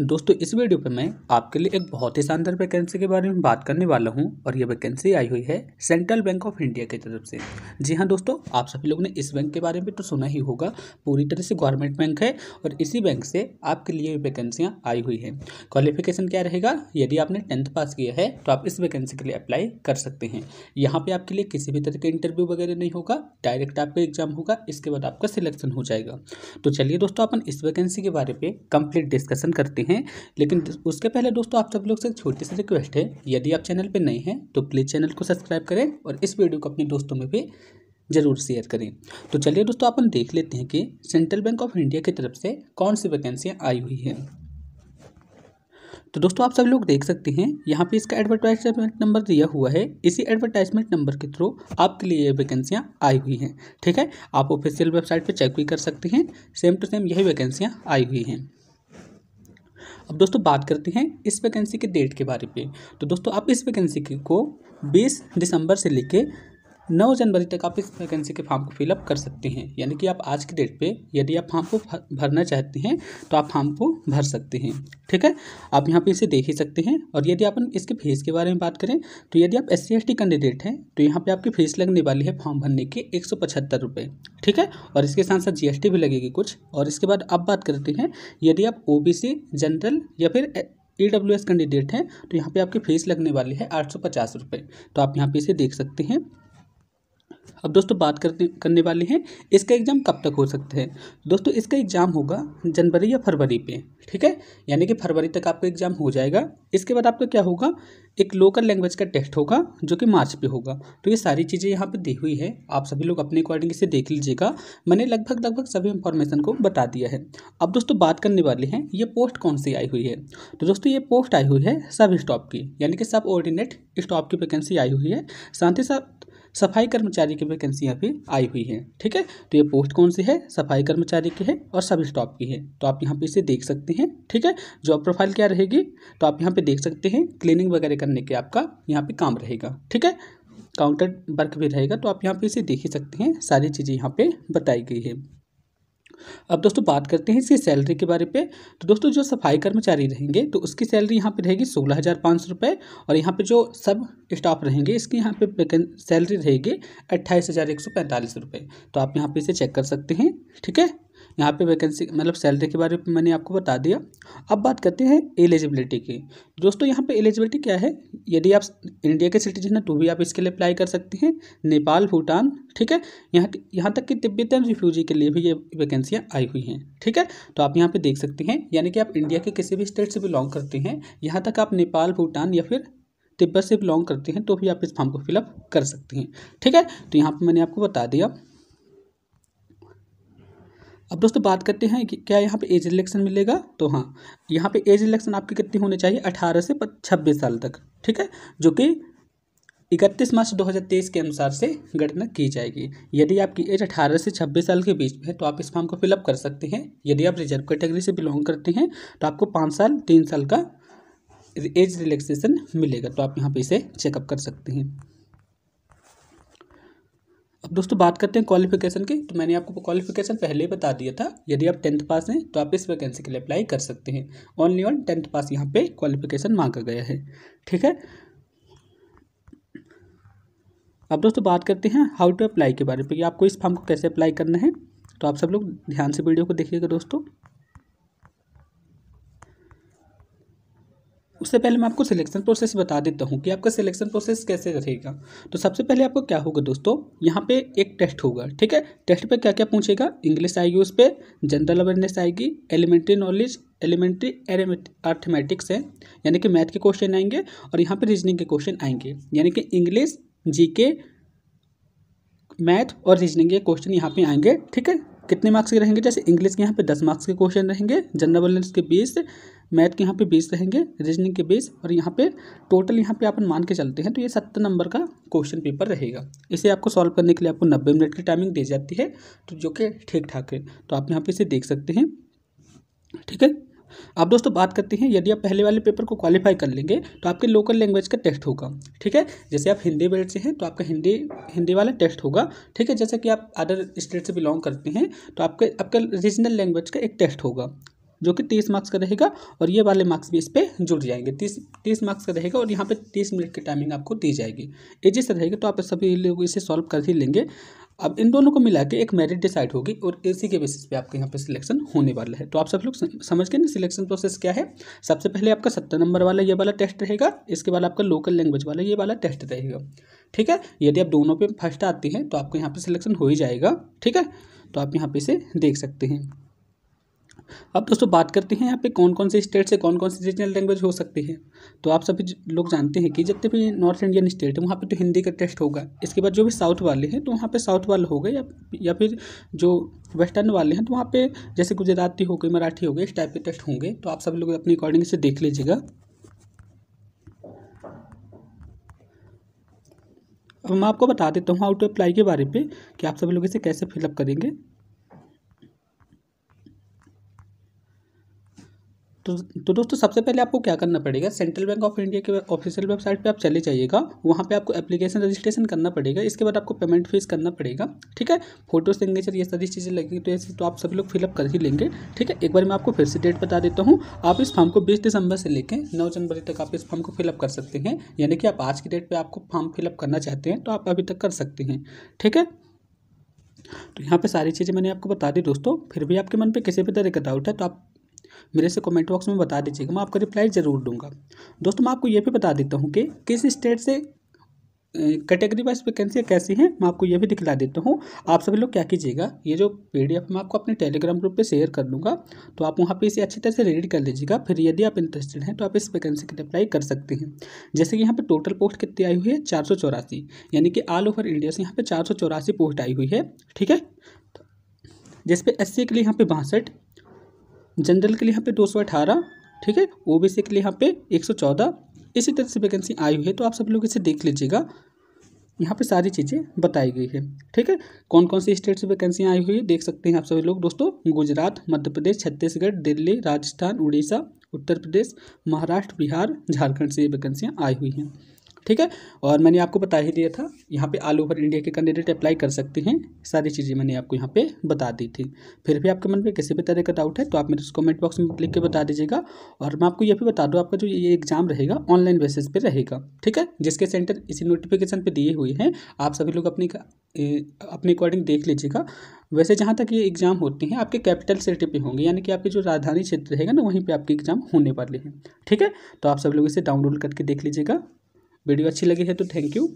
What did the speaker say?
दोस्तों इस वीडियो पे मैं आपके लिए एक बहुत ही शानदार वैकेंसी के बारे में बात करने वाला हूं और ये वैकेंसी आई हुई है सेंट्रल बैंक ऑफ इंडिया की तरफ से जी हां दोस्तों आप सभी लोगों ने इस बैंक के बारे में तो सुना ही होगा पूरी तरह से गवर्नमेंट बैंक है और इसी बैंक से आपके लिए वैकेंसियाँ आई हुई हैं क्वालिफिकेशन क्या रहेगा यदि आपने टेंथ पास किया है तो आप इस वैकेंसी के लिए अप्लाई कर सकते हैं यहाँ पर आपके लिए किसी भी तरह का इंटरव्यू वगैरह नहीं होगा डायरेक्ट आपका एग्जाम होगा इसके बाद आपका सिलेक्शन हो जाएगा तो चलिए दोस्तों अपन इस वैकेंसी के बारे में कंप्लीट डिस्कशन करते हैं सकते हैं लेकिन उसके पहले दोस्तों आप सब लोग से छोटी सी रिक्वेस्ट है यदि आप चैनल पर नए हैं तो प्लीज़ चैनल को सब्सक्राइब करें और इस वीडियो को अपने दोस्तों में भी जरूर शेयर करें तो चलिए दोस्तों अपन देख लेते हैं कि सेंट्रल बैंक ऑफ इंडिया की तरफ से कौन सी वैकेंसियाँ आई हुई हैं तो दोस्तों आप सब लोग देख सकते हैं यहाँ पे इसका एडवर्टाइजमेंट नंबर दिया हुआ है इसी एडवर्टाइजमेंट नंबर के थ्रू आपके लिए ये वैकेंसियाँ आई हुई हैं ठीक है आप ऑफिशियल वेबसाइट पे चेक भी कर सकते हैं सेम टू तो सेम यही वैकेंसियाँ आई हुई हैं अब दोस्तों बात करते हैं इस वैकेंसी के डेट के बारे में तो दोस्तों आप इस वैकेंसी को 20 दिसंबर से लेके नौ जनवरी तक आप इस वैकेंसी के फॉर्म को फिलअप कर सकते हैं यानी कि आप आज की डेट पे यदि आप फॉर्म को भरना चाहते हैं तो आप फॉर्म को भर सकते हैं ठीक है आप यहाँ पे इसे देख ही सकते हैं और यदि अपन इसके फीस के बारे में बात करें तो यदि आप एस सी कैंडिडेट हैं तो यहाँ पर आपकी फीस लगने वाली है फॉर्म भरने के एक सौ पचहत्तर रुपये ठीक है और इसके साथ साथ जी भी लगेगी कुछ और इसके बाद अब बात करते हैं यदि आप ओ जनरल या फिर ई डब्ल्यू एस कैंडिडेट हैं तो यहाँ पे आपकी फीस लगने वाली है आठ सौ पचास रुपये तो आप यहाँ पे इसे देख सकते हैं अब दोस्तों बात करते करने वाले हैं इसका एग्ज़ाम कब तक हो सकता है दोस्तों इसका एग्ज़ाम होगा जनवरी या फरवरी पे ठीक है यानी कि फरवरी तक आपका एग्ज़ाम हो जाएगा इसके बाद आपका क्या होगा एक लोकल लैंग्वेज का टेस्ट होगा जो कि मार्च पे होगा तो ये सारी चीज़ें यहाँ पे दी हुई है आप सभी लोग अपने अकॉर्डिंग से देख लीजिएगा मैंने लगभग लगभग सभी इंफॉर्मेशन को बता दिया है अब दोस्तों बात करने वाले हैं ये पोस्ट कौन सी आई हुई है तो दोस्तों ये पोस्ट आई हुई है सब स्टॉप की यानी कि सब ऑर्डिनेट स्टॉप की वैकेंसी आई हुई है साथ ही साथ सफाई कर्मचारी की वैकेंसी यहाँ पे आई हुई है ठीक है तो ये पोस्ट कौन सी है सफाई कर्मचारी की है और सब स्टॉप की है तो आप यहाँ पे इसे देख सकते हैं ठीक है जॉब प्रोफाइल क्या रहेगी तो आप यहाँ पे देख सकते हैं क्लीनिंग वगैरह करने के आपका यहाँ पे काम रहेगा ठीक है काउंटर वर्क भी रहेगा तो आप यहाँ पे इसे देख ही सकते हैं सारी चीज़ें यहाँ पे बताई गई है अब दोस्तों बात करते हैं इसकी सैलरी के बारे पे तो दोस्तों जो सफाई कर्मचारी रहेंगे तो उसकी सैलरी यहाँ पे रहेगी सोलह हज़ार पाँच सौ रुपये और यहाँ पे जो सब स्टाफ रहेंगे इसकी यहाँ पे सैलरी रहेगी अट्ठाईस हज़ार एक सौ पैंतालीस रुपये तो आप यहाँ पे इसे चेक कर सकते हैं ठीक है यहाँ पे वैकेंसी मतलब सैलरी के बारे में मैंने आपको बता दिया अब बात करते हैं एलिजिबिलिटी की दोस्तों यहाँ पे एलिजिबिलिटी क्या है यदि आप इंडिया के सिटीजन हैं तो भी आप इसके लिए अप्लाई कर सकते हैं नेपाल भूटान ठीक है यहाँ यहाँ तक कि तिब्बतन रिफ्यूजी के लिए भी ये वैकेंसियाँ आई हुई हैं ठीक है तो आप यहाँ पर देख सकते हैं यानी कि आप इंडिया के किसी भी स्टेट से बिलोंग करते हैं यहाँ तक आप नेपाल भूटान या फिर तिब्बत से बिलोंग करते हैं तो भी आप इस फॉर्म को फिलअप कर सकते हैं ठीक है तो यहाँ पर मैंने आपको बता दिया अब दोस्तों बात करते हैं कि क्या यहाँ पे एज रिलेक्शन मिलेगा तो हाँ यहाँ पे एज रिलेक्शन आपकी कितनी होनी चाहिए अठारह से छब्बीस साल तक ठीक है जो कि इकतीस मार्च 2023 के अनुसार से गणना की जाएगी यदि आपकी एज 18 से 26 साल के बीच में है तो आप इस फॉर्म को फिलअप कर सकते हैं यदि आप रिजर्व कैटेगरी से बिलोंग करते हैं तो आपको पाँच साल तीन साल का एज रिलैक्सेशन मिलेगा तो आप यहाँ पर इसे चेकअप कर सकते हैं अब दोस्तों बात करते हैं क्वालिफिकेशन की तो मैंने आपको क्वालिफिकेशन पहले बता दिया था यदि आप टेंथ पास हैं तो आप इस वैकेंसी के लिए अप्लाई कर सकते हैं ओनली ऑन टेंथ पास यहाँ पे क्वालिफिकेशन मांगा गया है ठीक है अब दोस्तों बात करते हैं हाउ टू अप्लाई के बारे में आपको इस फॉर्म को कैसे अप्लाई करना है तो आप सब लोग ध्यान से वीडियो को देखिएगा दोस्तों उससे पहले मैं आपको सिलेक्शन प्रोसेस बता देता हूँ कि आपका सिलेक्शन प्रोसेस कैसे रहेगा तो सबसे पहले आपको क्या होगा दोस्तों यहाँ पे एक टेस्ट होगा ठीक है टेस्ट पे क्या क्या पूछेगा इंग्लिश आएगी उस पर जनरल अवेयरनेस आएगी एलिमेंट्री नॉलेज एलिमेंट्री अर्थमेटिक्स है यानी कि मैथ के क्वेश्चन आएंगे और यहाँ पर रीजनिंग के क्वेश्चन आएंगे यानी कि इंग्लिश जी मैथ और रीजनिंग के क्वेश्चन यहाँ पर आएंगे ठीक है कितने मार्क्स के रहेंगे जैसे इंग्लिश के यहाँ पे दस मार्क्स के क्वेश्चन रहेंगे जनरल अवेयरनेस के बीस मैथ के यहाँ पे बेस रहेंगे रीजनिंग के बेस और यहाँ पे टोटल यहाँ पे अपन मान के चलते हैं तो ये सत्तर नंबर का क्वेश्चन पेपर रहेगा इसे आपको सॉल्व करने के लिए आपको नब्बे मिनट की टाइमिंग दी जाती है तो जो कि ठीक ठाक है तो आप यहाँ पर इसे देख सकते हैं ठीक है अब दोस्तों बात करते हैं यदि आप पहले वाले पेपर को क्वालिफाई कर लेंगे तो आपके लोकल लैंग्वेज का टेस्ट होगा ठीक है जैसे आप हिंदी बेल्ट से हैं तो आपका हिंदी हिंदी वाला टेस्ट होगा ठीक है जैसे कि आप अदर स्टेट से बिलोंग करते हैं तो आपके आपका रीजनल लैंग्वेज का एक टेस्ट होगा जो कि तीस मार्क्स का रहेगा और ये वाले मार्क्स भी इस पर जुड़ जाएंगे तीस तीस मार्क्स का रहेगा और यहाँ पे तीस मिनट की टाइमिंग आपको दी जाएगी ये से रहेगा तो आप सभी लोग इसे सॉल्व कर ही लेंगे अब इन दोनों को मिला के एक मेरिट डिसाइड होगी और इसी के बेसिस पे आपके यहाँ पे सिलेक्शन होने वाला है तो आप सब लोग समझ गए ना सिलेक्शन प्रोसेस क्या है सबसे पहले आपका सत्तर नंबर वाला ये वाला टेस्ट रहेगा इसके बाद आपका लोकल लैंग्वेज वाला ये वाला टेस्ट रहेगा ठीक है यदि आप दोनों पे फर्स्ट आते हैं तो आपको यहाँ पर सिलेक्शन हो ही जाएगा ठीक है तो आप यहाँ पे इसे देख सकते हैं अब दोस्तों बात करते हैं यहाँ पे कौन कौन से स्टेट से कौन कौन सी रीजनल लैंग्वेज हो सकती है तो आप सभी लोग जानते हैं कि जितने भी नॉर्थ इंडियन स्टेट है वहाँ पे तो हिंदी का टेस्ट होगा इसके बाद जो भी साउथ वाले हैं तो वहाँ पे साउथ वाले गए या या फिर जो वेस्टर्न वाले हैं तो वहाँ पर जैसे गुजराती हो गई मराठी हो गई इस टाइप के टेस्ट होंगे तो आप सभी लोग अपने अकॉर्डिंग से देख लीजिएगा अब मैं आपको बता देता हूँ आउट अप्लाई के बारे पे कि आप सभी लोग इसे कैसे फिलअप करेंगे तो तो दोस्तों सबसे पहले आपको क्या करना पड़ेगा सेंट्रल बैंक ऑफ इंडिया के ऑफिशियल वेबसाइट पे आप चले जाइएगा वहाँ पे आपको एप्लीकेशन रजिस्ट्रेशन करना पड़ेगा इसके बाद आपको पेमेंट फीस करना पड़ेगा ठीक है फोटो सिग्नेचर ये सारी चीज़ें लगेंगी तो ऐसे तो आप सभी लोग फिलअप कर ही लेंगे ठीक है एक बार मैं आपको फिर से डेट बता देता हूँ आप इस फॉर्म को बीस दिसंबर से लेकर नौ जनवरी तक आप इस फॉर्म को फिलअप कर सकते हैं यानी कि आप आज की डेट पर आपको फॉर्म फिलअप करना चाहते हैं तो आप अभी तक कर सकते हैं ठीक है तो यहाँ पे सारी चीज़ें मैंने आपको बता दी दोस्तों फिर भी आपके मन पे किसी भी तरह का डाउट है तो आप मेरे से कमेंट बॉक्स में बता दीजिएगा मैं आपका रिप्लाई ज़रूर दूंगा दोस्तों मैं आपको ये भी बता देता हूँ कि किस स्टेट से कैटेगरी वाइज वैकेंसी कैसी हैं मैं आपको ये भी दिखला देता हूँ आप सभी लोग क्या कीजिएगा ये जो पी डी एफ मैं आपको अपने टेलीग्राम ग्रुप पे शेयर कर दूँगा तो आप वहाँ पे इसे अच्छी तरह से रीड कर लीजिएगा फिर यदि आप इंटरेस्टेड हैं तो आप इस वैकेंसी के लिए अप्लाई कर सकते हैं जैसे कि यहाँ पर टोटल पोस्ट कितनी आई हुई है चार सौ चौरासी यानी कि ऑल ओवर इंडिया से यहाँ पर चार सौ चौरासी पोस्ट आई हुई है ठीक है तो जिसपे एस सी के लिए यहाँ पे बासठ जनरल के लिए यहाँ पे दो सौ अठारह ठीक है ओ बी सी के लिए यहाँ पे एक सौ चौदह इसी तरह से वैकेंसी आई हुई है तो आप सब लोग इसे देख लीजिएगा यहाँ पे सारी चीज़ें बताई गई है ठीक है कौन कौन सी स्टेट से वैकेंसियाँ आई हुई है देख सकते हैं आप सभी लोग दोस्तों गुजरात मध्य प्रदेश छत्तीसगढ़ दिल्ली राजस्थान उड़ीसा उत्तर प्रदेश महाराष्ट्र बिहार झारखंड से ये वैकेंसियाँ आई हुई हैं ठीक है और मैंने आपको बता ही दिया था यहाँ पे ऑल ओवर इंडिया के कैंडिडेट अप्लाई कर सकते हैं सारी चीज़ें मैंने आपको यहाँ पे बता दी थी फिर भी आपके मन में किसी भी तरह का डाउट है तो आप मेरे कमेंट बॉक्स में लिख के बता दीजिएगा और मैं आपको ये भी बता दूँ आपका जो ये एग्ज़ाम रहेगा ऑनलाइन बेसिस पर रहेगा ठीक है जिसके सेंटर इसी नोटिफिकेशन पर दिए हुए हैं आप सभी लोग अपनी अपने अकॉर्डिंग देख लीजिएगा वैसे जहाँ तक ये एग्ज़ाम होते हैं आपके कैपिटल सिटी पे होंगे यानी कि आपके जो राजधानी क्षेत्र रहेगा ना वहीं पे आपके एग्ज़ाम होने वाले हैं ठीक है तो आप सब लोग इसे डाउनलोड करके देख लीजिएगा वीडियो अच्छी लगी है तो थैंक यू